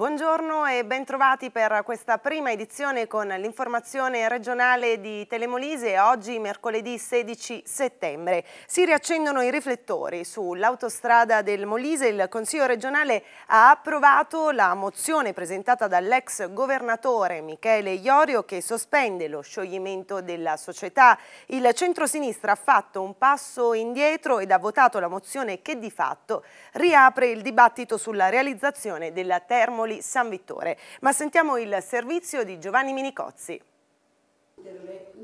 Buongiorno e bentrovati per questa prima edizione con l'informazione regionale di Telemolise oggi mercoledì 16 settembre. Si riaccendono i riflettori sull'autostrada del Molise. Il Consiglio regionale ha approvato la mozione presentata dall'ex governatore Michele Iorio che sospende lo scioglimento della società. Il centrosinistra ha fatto un passo indietro ed ha votato la mozione che di fatto riapre il dibattito sulla realizzazione della termolizzata Napoli San Vittore. Ma sentiamo il servizio di Giovanni Minicozzi.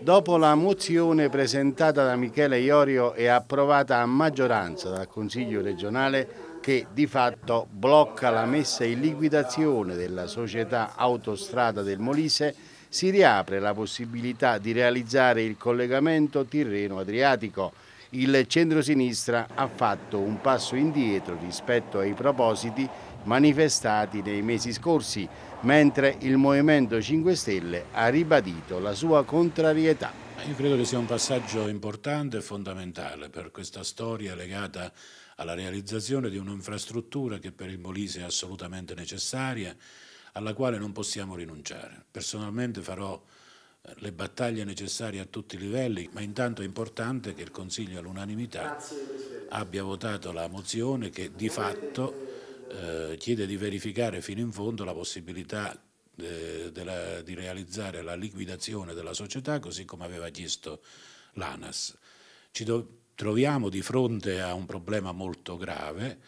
Dopo la mozione presentata da Michele Iorio e approvata a maggioranza dal Consiglio regionale che di fatto blocca la messa in liquidazione della società Autostrada del Molise, si riapre la possibilità di realizzare il collegamento Tirreno-Adriatico il centrosinistra ha fatto un passo indietro rispetto ai propositi manifestati nei mesi scorsi, mentre il Movimento 5 Stelle ha ribadito la sua contrarietà. Io credo che sia un passaggio importante e fondamentale per questa storia legata alla realizzazione di un'infrastruttura che per il Molise è assolutamente necessaria, alla quale non possiamo rinunciare. Personalmente farò le battaglie necessarie a tutti i livelli, ma intanto è importante che il Consiglio all'unanimità abbia votato la mozione che di fatto eh, chiede di verificare fino in fondo la possibilità de, eh, de la, di realizzare la liquidazione della società così come aveva chiesto l'ANAS. Ci troviamo di fronte a un problema molto grave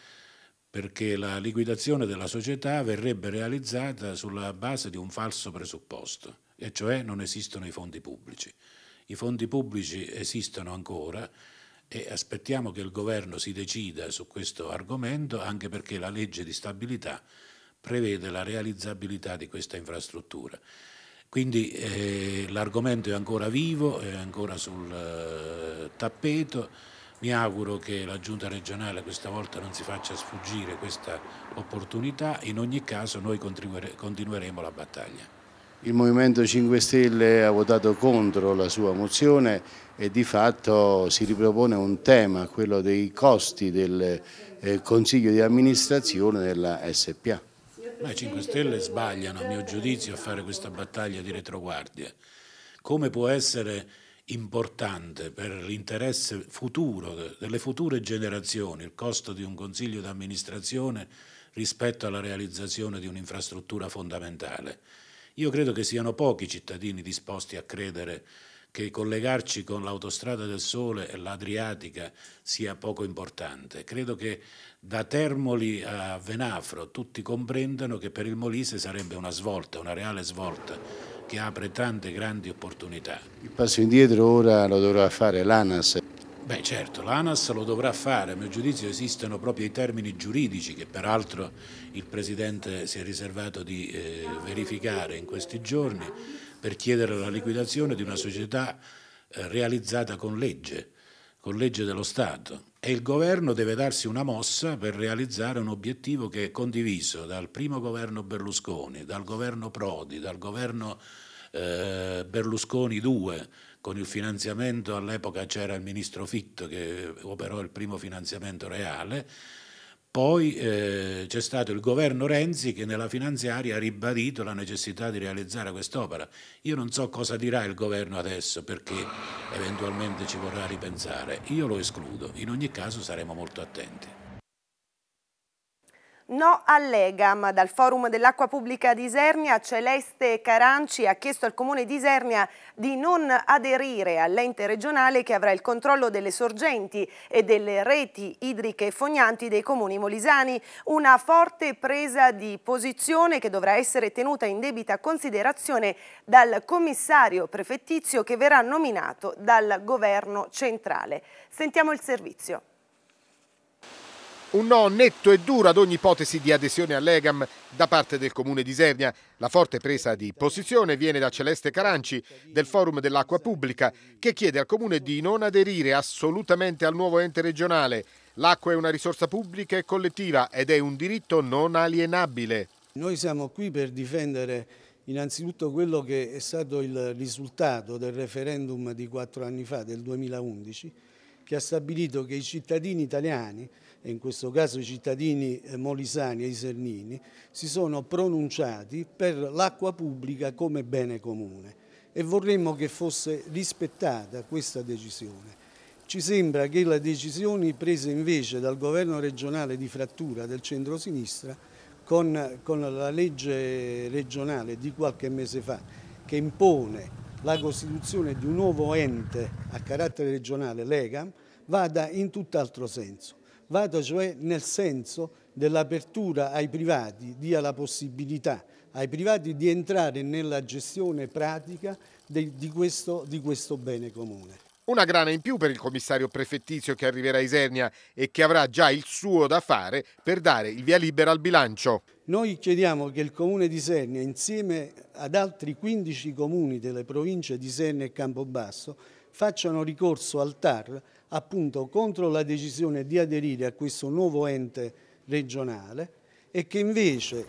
perché la liquidazione della società verrebbe realizzata sulla base di un falso presupposto, e cioè non esistono i fondi pubblici. I fondi pubblici esistono ancora e aspettiamo che il governo si decida su questo argomento anche perché la legge di stabilità prevede la realizzabilità di questa infrastruttura. Quindi eh, l'argomento è ancora vivo, è ancora sul eh, tappeto mi auguro che la giunta regionale questa volta non si faccia sfuggire questa opportunità, in ogni caso noi continueremo la battaglia. Il Movimento 5 Stelle ha votato contro la sua mozione e di fatto si ripropone un tema, quello dei costi del eh, Consiglio di amministrazione della SPA. Ma i 5 Stelle sbagliano, a mio giudizio, a fare questa battaglia di retroguardia. Come può essere importante per l'interesse futuro delle future generazioni, il costo di un consiglio di amministrazione rispetto alla realizzazione di un'infrastruttura fondamentale. Io credo che siano pochi i cittadini disposti a credere che collegarci con l'autostrada del Sole e l'Adriatica sia poco importante. Credo che da Termoli a Venafro tutti comprendano che per il Molise sarebbe una svolta, una reale svolta che apre tante grandi opportunità. Il passo indietro ora lo dovrà fare l'ANAS. Beh certo, l'ANAS lo dovrà fare, a mio giudizio esistono proprio i termini giuridici che peraltro il Presidente si è riservato di eh, verificare in questi giorni per chiedere la liquidazione di una società eh, realizzata con legge, con legge dello Stato e il governo deve darsi una mossa per realizzare un obiettivo che è condiviso dal primo governo Berlusconi, dal governo Prodi, dal governo eh, Berlusconi II, con il finanziamento all'epoca c'era il ministro Fitto che operò il primo finanziamento reale poi eh, c'è stato il governo Renzi che nella finanziaria ha ribadito la necessità di realizzare quest'opera. Io non so cosa dirà il governo adesso perché eventualmente ci vorrà ripensare. Io lo escludo. In ogni caso saremo molto attenti. No all'EGAM. Dal forum dell'acqua pubblica di Isernia Celeste Caranci ha chiesto al comune di Isernia di non aderire all'ente regionale che avrà il controllo delle sorgenti e delle reti idriche fognanti dei comuni molisani. Una forte presa di posizione che dovrà essere tenuta in debita considerazione dal commissario prefettizio che verrà nominato dal governo centrale. Sentiamo il servizio. Un no netto e duro ad ogni ipotesi di adesione all'EGAM da parte del comune di Isernia. La forte presa di posizione viene da Celeste Caranci del Forum dell'Acqua Pubblica che chiede al comune di non aderire assolutamente al nuovo ente regionale. L'acqua è una risorsa pubblica e collettiva ed è un diritto non alienabile. Noi siamo qui per difendere innanzitutto quello che è stato il risultato del referendum di quattro anni fa, del 2011, che ha stabilito che i cittadini italiani e in questo caso i cittadini eh, molisani e isernini, si sono pronunciati per l'acqua pubblica come bene comune e vorremmo che fosse rispettata questa decisione. Ci sembra che le decisioni prese invece dal governo regionale di frattura del centro-sinistra con, con la legge regionale di qualche mese fa che impone la costituzione di un nuovo ente a carattere regionale, l'EGAM, vada in tutt'altro senso vada cioè nel senso dell'apertura ai privati, dia la possibilità ai privati di entrare nella gestione pratica di, di, questo, di questo bene comune. Una grana in più per il commissario prefettizio che arriverà a Isernia e che avrà già il suo da fare per dare il via libera al bilancio. Noi chiediamo che il comune di Isernia, insieme ad altri 15 comuni delle province di Isernia e Campobasso, facciano ricorso al TAR appunto contro la decisione di aderire a questo nuovo ente regionale e che invece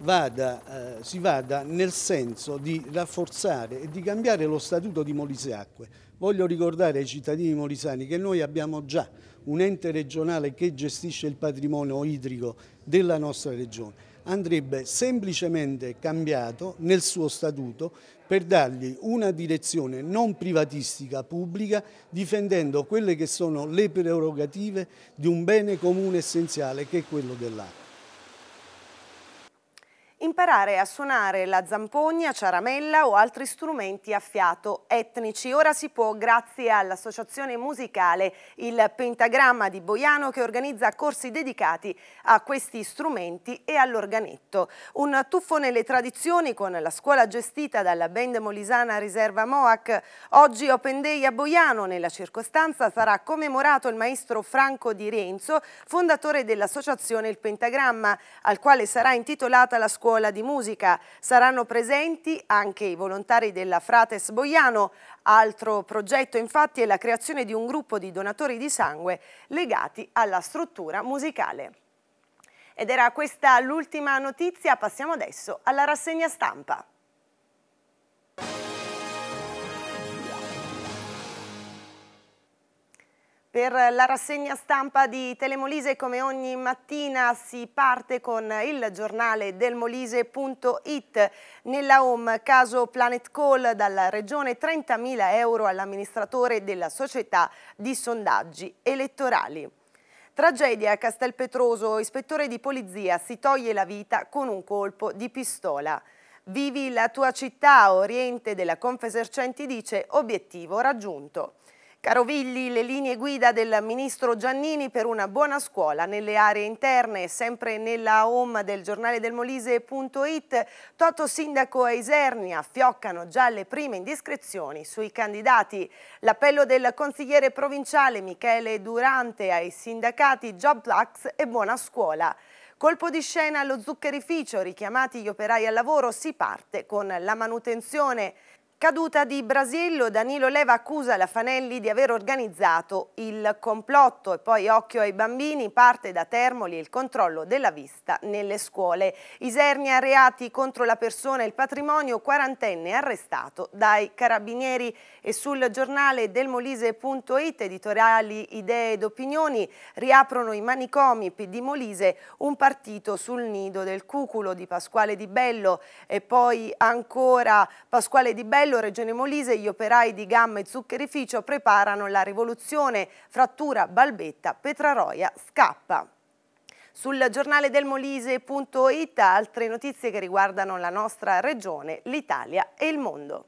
vada, eh, si vada nel senso di rafforzare e di cambiare lo statuto di Molisiacque. Voglio ricordare ai cittadini molisani che noi abbiamo già un ente regionale che gestisce il patrimonio idrico della nostra regione andrebbe semplicemente cambiato nel suo statuto per dargli una direzione non privatistica pubblica difendendo quelle che sono le prerogative di un bene comune essenziale che è quello dell'acqua imparare a suonare la zampogna, ciaramella o altri strumenti a fiato etnici. Ora si può grazie all'associazione musicale Il Pentagramma di Boiano che organizza corsi dedicati a questi strumenti e all'organetto. Un tuffo nelle tradizioni con la scuola gestita dalla band molisana Riserva Moac. Oggi Open Day a Boiano, nella circostanza sarà commemorato il maestro Franco Di Renzo, fondatore dell'associazione Il Pentagramma, al quale sarà intitolata la scuola scuola di musica. Saranno presenti anche i volontari della Frates Boiano. Altro progetto infatti è la creazione di un gruppo di donatori di sangue legati alla struttura musicale. Ed era questa l'ultima notizia, passiamo adesso alla rassegna stampa. Per la rassegna stampa di Telemolise come ogni mattina si parte con il giornale del Molise.it. Nella home caso Planet Call dalla regione 30.000 euro all'amministratore della società di sondaggi elettorali. Tragedia a Castelpetroso, ispettore di polizia si toglie la vita con un colpo di pistola. Vivi la tua città, Oriente della Confesercenti dice obiettivo raggiunto. Caro Carovigli, le linee guida del ministro Giannini per una buona scuola nelle aree interne, sempre nella home del giornale del Molise.it, Toto Sindaco e Isernia fioccano già le prime indiscrezioni sui candidati. L'appello del consigliere provinciale Michele Durante ai sindacati Job Tax e Buona Scuola. Colpo di scena allo zuccherificio, richiamati gli operai al lavoro, si parte con la manutenzione. Caduta di Brasillo, Danilo Leva accusa la Fanelli di aver organizzato il complotto e poi occhio ai bambini, parte da Termoli il controllo della vista nelle scuole. Isernia reati contro la persona e il patrimonio, quarantenne arrestato dai carabinieri e sul giornale delmolise.it editoriali idee ed opinioni riaprono i manicomi PD Molise, un partito sul nido del cuculo di Pasquale Di Bello e poi ancora Pasquale Di Bello Castello, Regione Molise, gli operai di Gamma e Zuccherificio preparano la rivoluzione, frattura, balbetta, Petraroia, scappa. Sul giornale del Molise.it altre notizie che riguardano la nostra regione, l'Italia e il mondo.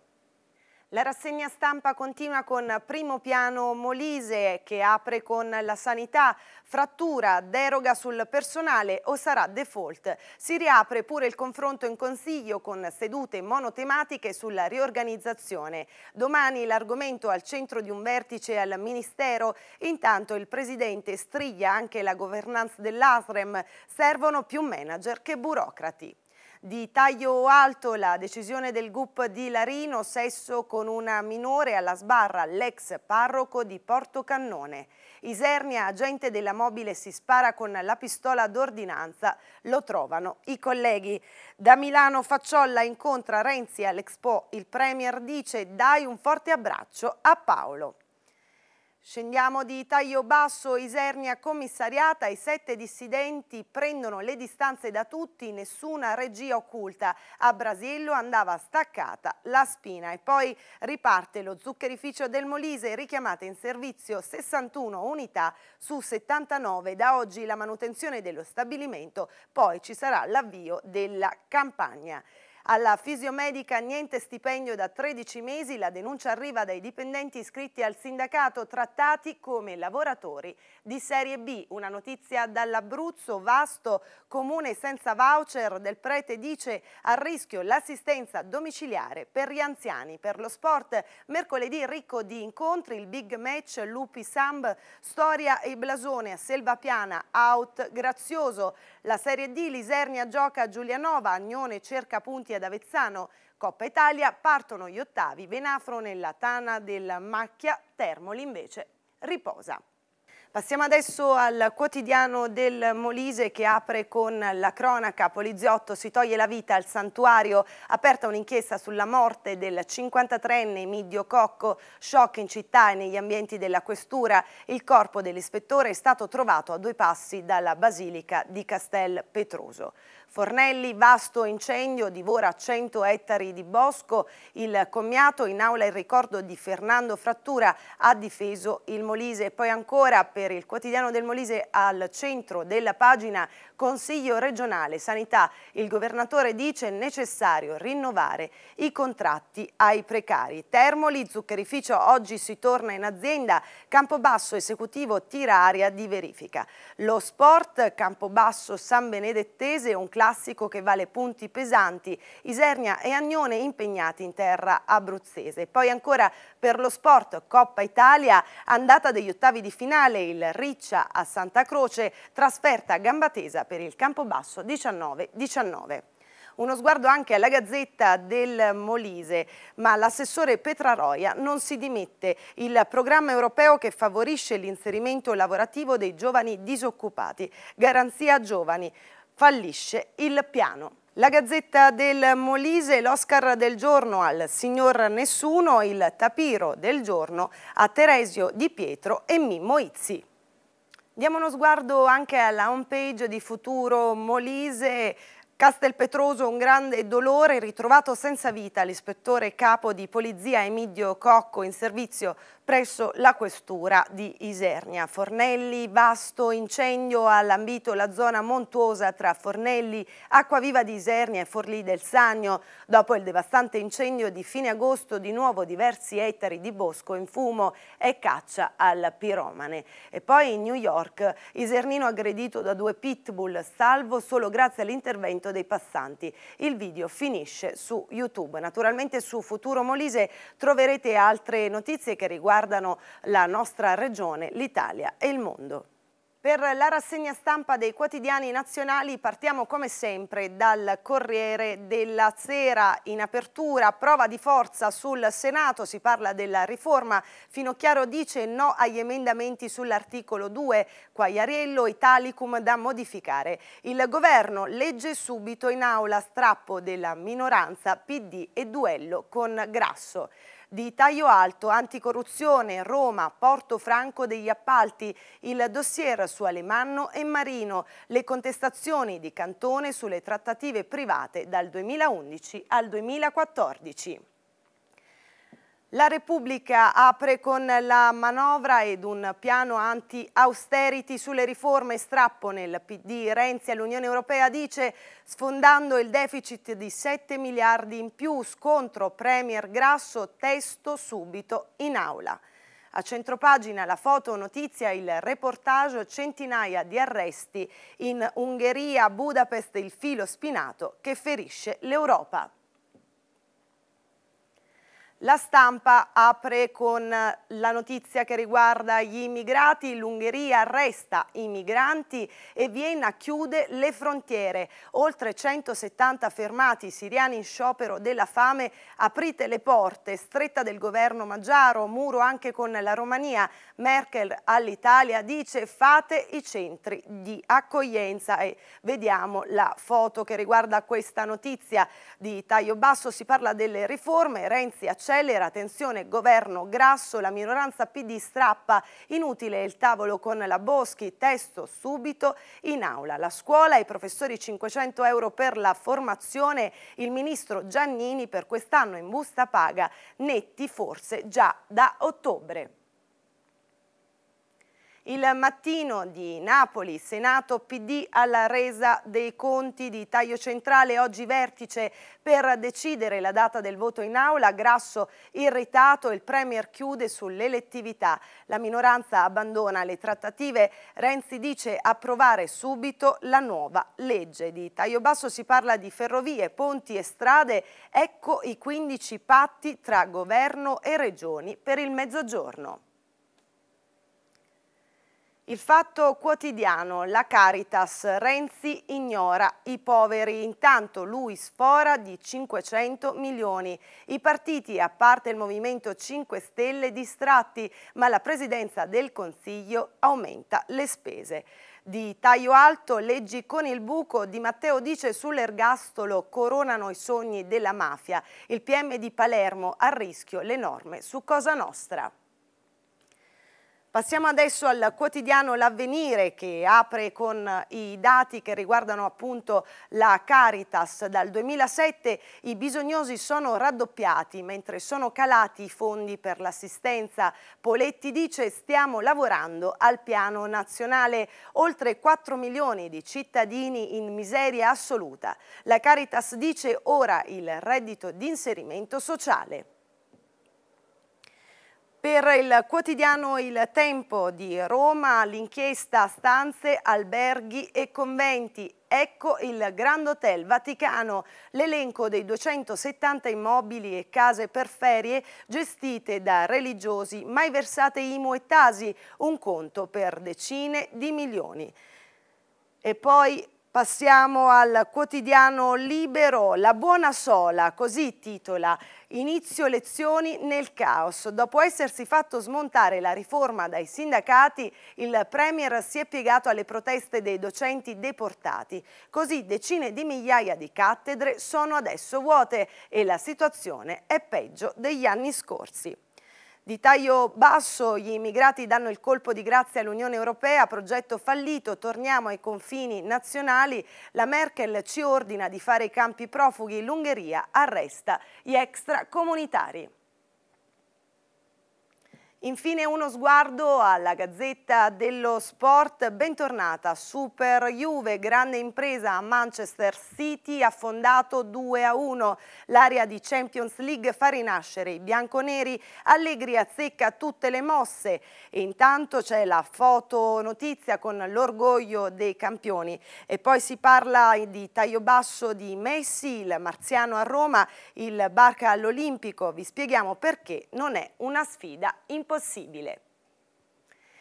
La rassegna stampa continua con primo piano Molise che apre con la sanità, frattura, deroga sul personale o sarà default. Si riapre pure il confronto in consiglio con sedute monotematiche sulla riorganizzazione. Domani l'argomento al centro di un vertice al Ministero, intanto il Presidente striglia anche la governance dell'ASREM, servono più manager che burocrati di taglio alto la decisione del GUP di Larino, sesso con una minore alla sbarra, l'ex parroco di Porto Cannone. Isernia, agente della mobile, si spara con la pistola d'ordinanza, lo trovano i colleghi. Da Milano Facciolla incontra Renzi all'Expo, il Premier dice dai un forte abbraccio a Paolo. Scendiamo di taglio basso, Isernia commissariata, i sette dissidenti prendono le distanze da tutti, nessuna regia occulta. A Brasiello andava staccata la spina e poi riparte lo zuccherificio del Molise, richiamate in servizio 61 unità su 79. Da oggi la manutenzione dello stabilimento, poi ci sarà l'avvio della campagna. Alla fisiomedica niente stipendio da 13 mesi, la denuncia arriva dai dipendenti iscritti al sindacato trattati come lavoratori di serie B. Una notizia dall'Abruzzo, vasto comune senza voucher del prete dice a rischio l'assistenza domiciliare per gli anziani. Per lo sport mercoledì ricco di incontri, il big match Lupi Samb, Storia e Blasone a Selva Piana, out Grazioso. La serie D Lisernia gioca a Giulianova, Agnone cerca punti a ad Avezzano, Coppa Italia, partono gli ottavi, Venafro nella tana della Macchia, Termoli invece riposa. Passiamo adesso al quotidiano del Molise che apre con la cronaca. Poliziotto si toglie la vita al santuario. Aperta un'inchiesta sulla morte del 53enne Emidio Cocco. Shock in città e negli ambienti della questura. Il corpo dell'ispettore è stato trovato a due passi dalla basilica di Castel Petroso. Fornelli, vasto incendio, divora 100 ettari di bosco. Il commiato in aula il ricordo di Fernando Frattura ha difeso il Molise. Poi ancora per il quotidiano del Molise al centro della pagina Consiglio regionale sanità. Il governatore dice necessario rinnovare i contratti ai precari. Termoli, zuccherificio, oggi si torna in azienda. Campobasso esecutivo tira aria di verifica. Lo sport, Campobasso San Benedettese, un classico che vale punti pesanti. Isernia e Agnone impegnati in terra abruzzese. Poi ancora per lo sport, Coppa Italia, andata degli ottavi di finale, il Riccia a Santa Croce, trasferta a Gambatesa per il Campobasso 19-19. Uno sguardo anche alla Gazzetta del Molise, ma l'assessore Petraroia non si dimette. Il programma europeo che favorisce l'inserimento lavorativo dei giovani disoccupati, Garanzia Giovani, fallisce il piano. La Gazzetta del Molise, l'Oscar del giorno al signor Nessuno, il tapiro del giorno a Teresio Di Pietro e Mimmo Izzi. Diamo uno sguardo anche alla homepage di Futuro Molise. Castelpetroso, un grande dolore, ritrovato senza vita l'ispettore capo di polizia Emidio Cocco in servizio presso la questura di Isernia. Fornelli, vasto incendio ha lambito la zona montuosa tra Fornelli, Acquaviva di Isernia e Forlì del Sagno. Dopo il devastante incendio di fine agosto di nuovo diversi ettari di bosco in fumo e caccia al piromane. E poi in New York, Isernino aggredito da due pitbull, salvo solo grazie all'intervento dei passanti. Il video finisce su YouTube. Naturalmente su Futuro Molise troverete altre notizie che riguardano riguardano la nostra regione, l'Italia e il mondo. Per la rassegna stampa dei quotidiani nazionali partiamo come sempre dal Corriere della Sera in apertura, prova di forza sul Senato, si parla della riforma, Finocchiaro dice no agli emendamenti sull'articolo 2, Quagliariello, Italicum da modificare. Il governo legge subito in aula strappo della minoranza PD e duello con Grasso di taglio alto, anticorruzione, Roma, Porto Franco degli appalti, il dossier su Alemanno e Marino, le contestazioni di Cantone sulle trattative private dal 2011 al 2014. La Repubblica apre con la manovra ed un piano anti-austerity sulle riforme strappo nel PD. Renzi all'Unione Europea dice sfondando il deficit di 7 miliardi in più, scontro Premier Grasso, testo subito in aula. A centropagina la foto notizia il reportage centinaia di arresti in Ungheria, Budapest il filo spinato che ferisce l'Europa. La stampa apre con la notizia che riguarda gli immigrati, l'Ungheria arresta i migranti e Vienna chiude le frontiere. Oltre 170 fermati siriani in sciopero della fame, aprite le porte, stretta del governo Maggiaro, muro anche con la Romania, Merkel all'Italia dice fate i centri di accoglienza e vediamo la foto che riguarda questa notizia di taglio basso, si parla delle riforme, Renzi accetta accelera, tensione governo grasso, la minoranza PD strappa, inutile il tavolo con la Boschi, testo subito in aula. La scuola, i professori 500 euro per la formazione, il ministro Giannini per quest'anno in busta paga, netti forse già da ottobre. Il mattino di Napoli, Senato PD alla resa dei conti di taglio centrale, oggi vertice per decidere la data del voto in aula, Grasso irritato, il Premier chiude sull'elettività, la minoranza abbandona le trattative, Renzi dice approvare subito la nuova legge. Di taglio basso si parla di ferrovie, ponti e strade, ecco i 15 patti tra governo e regioni per il mezzogiorno. Il fatto quotidiano, la Caritas, Renzi ignora i poveri, intanto lui sfora di 500 milioni. I partiti, a parte il Movimento 5 Stelle, distratti, ma la Presidenza del Consiglio aumenta le spese. Di taglio alto, leggi con il buco, Di Matteo dice sull'ergastolo coronano i sogni della mafia. Il PM di Palermo a rischio le norme su Cosa Nostra. Passiamo adesso al quotidiano L'Avvenire che apre con i dati che riguardano appunto la Caritas. Dal 2007 i bisognosi sono raddoppiati mentre sono calati i fondi per l'assistenza. Poletti dice stiamo lavorando al piano nazionale. Oltre 4 milioni di cittadini in miseria assoluta. La Caritas dice ora il reddito di inserimento sociale. Per il quotidiano Il Tempo di Roma, l'inchiesta stanze, alberghi e conventi. Ecco il Grand Hotel Vaticano, l'elenco dei 270 immobili e case per ferie gestite da religiosi mai versate imo e Tasi, un conto per decine di milioni. E poi Passiamo al quotidiano Libero, la buona sola, così titola Inizio lezioni nel caos. Dopo essersi fatto smontare la riforma dai sindacati, il Premier si è piegato alle proteste dei docenti deportati. Così decine di migliaia di cattedre sono adesso vuote e la situazione è peggio degli anni scorsi. Di taglio basso, gli immigrati danno il colpo di grazia all'Unione Europea, progetto fallito, torniamo ai confini nazionali, la Merkel ci ordina di fare i campi profughi, l'Ungheria arresta gli extracomunitari. Infine uno sguardo alla Gazzetta dello Sport, bentornata, Super Juve, grande impresa a Manchester City, affondato 2 a 1, l'area di Champions League fa rinascere i bianconeri, Allegri azzecca tutte le mosse e intanto c'è la foto notizia con l'orgoglio dei campioni e poi si parla di taglio basso di Messi, il marziano a Roma, il Barca all'Olimpico, vi spieghiamo perché non è una sfida importante possibile.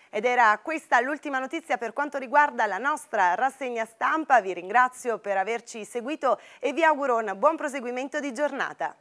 Ed era questa l'ultima notizia per quanto riguarda la nostra rassegna stampa. Vi ringrazio per averci seguito e vi auguro un buon proseguimento di giornata.